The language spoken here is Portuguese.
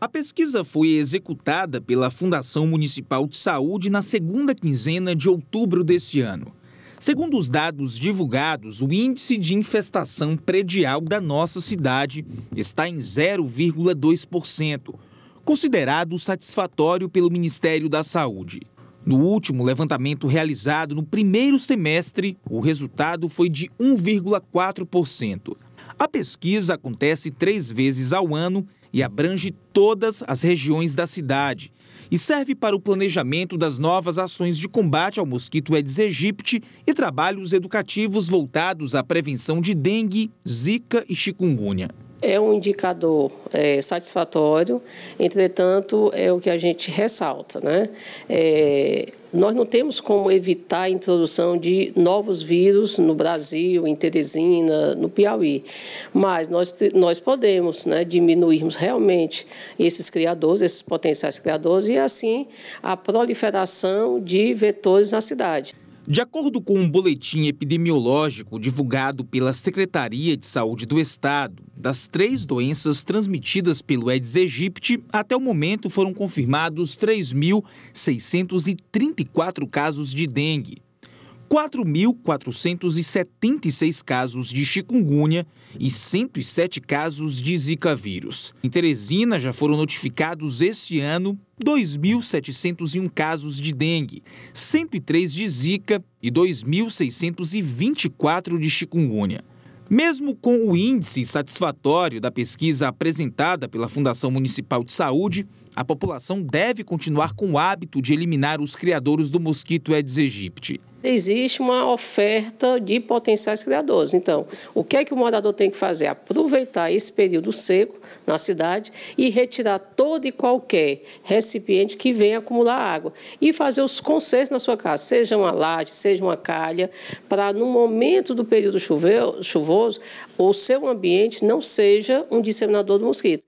A pesquisa foi executada pela Fundação Municipal de Saúde na segunda quinzena de outubro deste ano. Segundo os dados divulgados, o índice de infestação predial da nossa cidade está em 0,2%, considerado satisfatório pelo Ministério da Saúde. No último levantamento realizado no primeiro semestre, o resultado foi de 1,4%. A pesquisa acontece três vezes ao ano e abrange todas as regiões da cidade e serve para o planejamento das novas ações de combate ao mosquito Aedes aegypti e trabalhos educativos voltados à prevenção de dengue, zika e chikungunya é um indicador é, satisfatório, entretanto, é o que a gente ressalta. Né? É, nós não temos como evitar a introdução de novos vírus no Brasil, em Teresina, no Piauí, mas nós, nós podemos né, diminuirmos realmente esses criadores, esses potenciais criadores, e assim a proliferação de vetores na cidade. De acordo com um boletim epidemiológico divulgado pela Secretaria de Saúde do Estado, das três doenças transmitidas pelo Aedes aegypti, até o momento foram confirmados 3.634 casos de dengue, 4.476 casos de chikungunya e 107 casos de Zika vírus. Em Teresina, já foram notificados este ano 2.701 casos de dengue, 103 de Zika e 2.624 de chikungunya. Mesmo com o índice satisfatório da pesquisa apresentada pela Fundação Municipal de Saúde, a população deve continuar com o hábito de eliminar os criadores do mosquito Aedes aegypti. Existe uma oferta de potenciais criadores. Então, o que é que o morador tem que fazer? Aproveitar esse período seco na cidade e retirar todo e qualquer recipiente que venha acumular água e fazer os consertos na sua casa, seja uma laje, seja uma calha, para no momento do período chuvoso, o seu ambiente não seja um disseminador do mosquito.